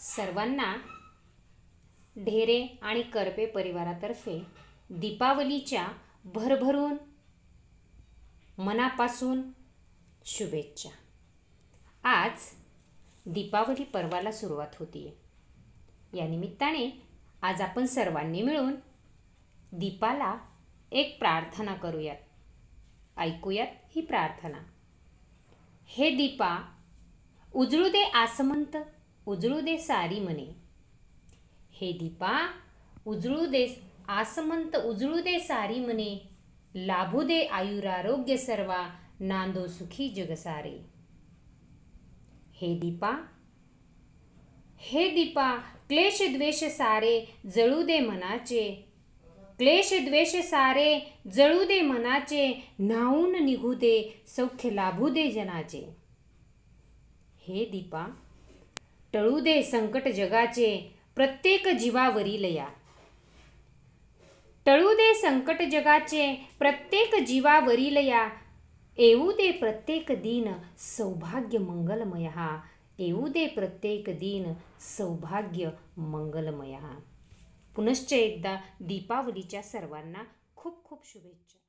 सर्वांना ढेरे आणि करपे परिवारातर्फे दीपावलीच्या भरभरून मनापासून शुभेच्छा आज दीपावली पर्वाला सुरुवात होती या निमित्ताने आज आपण सर्वांनी मिळून दीपाला एक प्रार्थना करूयात ऐकूयात ही प्रार्थना हे दीपा उजळू दे आसमंत उजळू दे सारी म्हणे हे दीपा उजळू दे आसमंत उजळू दे सारी म्हणे लाभू दे आयुरारोग्य सर्वा नांदो सुखी जगसारे हे दीपा हे दीपा क्लेश द्वेष सारे जळू दे मनाचे क्लेश द्वेष सारे जळू दे मनाचे न्हावून निघू दे सौख्य लाभू दे जनाचे हे दीपा टळू दे संकट जगाचे प्रत्येक जीवावरील या टळू दे संकट जगाचे प्रत्येक जीवावरील या येऊ दे प्रत्येक दिन सौभाग्य हा येऊ दे प्रत्येक दिन सौभाग्य हा पुनश्च एकदा दीपावलीच्या सर्वांना खूप खूप शुभेच्छा